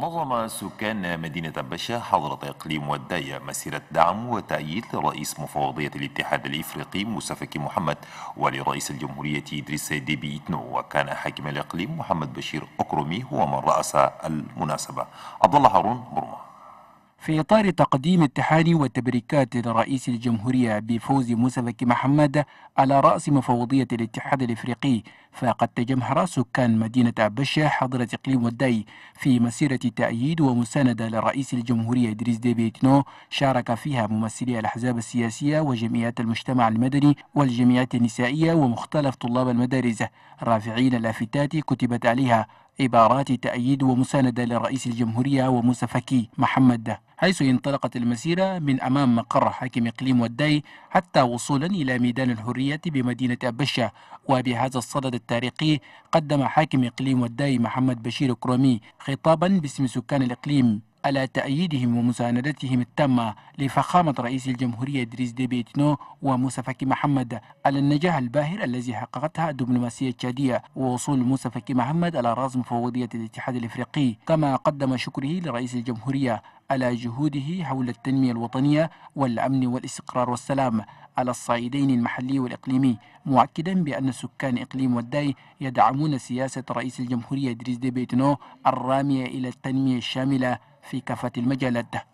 نظم سكان مدينة بشا حضرة إقليم والداية مسيرة دعم وتأييد لرئيس مفوضية الاتحاد الإفريقي موسى فكي محمد ولرئيس الجمهورية إدريس ديبي إتنو وكان حاكم الإقليم محمد بشير أكرمي هو من رأس المناسبة عبد الله هارون برمه في إطار تقديم التحاني والتبريكات لرئيس الجمهورية بفوز مسلك محمد على رأس مفوضية الاتحاد الإفريقي فقد تجمهر سكان مدينة بشة حضرة إقليم والدي في مسيرة تأييد ومساندة لرئيس الجمهورية إدريس ديبي شارك فيها ممثلي الأحزاب السياسية وجمعيات المجتمع المدني والجمعيات النسائية ومختلف طلاب المدارس رافعين لافتات كتبت عليها عبارات تأييد ومساندة لرئيس الجمهورية ومسفكي محمد حيث انطلقت المسيرة من أمام مقر حاكم إقليم والدي حتى وصولا إلى ميدان الحرية بمدينة أبشة وبهذا الصدد التاريخي قدم حاكم إقليم والدي محمد بشير كرومي خطابا باسم سكان الإقليم على تأييدهم ومساندتهم التامة لفخامة رئيس الجمهورية إدريس ديبيتنو وموسى فكي محمد على النجاح الباهر الذي حققتها الدبلوماسية التشادية ووصول موسى فكي محمد على رأس مفوضية الاتحاد الإفريقي كما قدم شكره لرئيس الجمهورية على جهوده حول التنمية الوطنية والأمن والاستقرار والسلام على الصعيدين المحلي والإقليمي مؤكدا بأن سكان إقليم والداي يدعمون سياسة رئيس الجمهورية إدريس بيتنو الرامية إلى التنمية الشاملة في كافة المجالات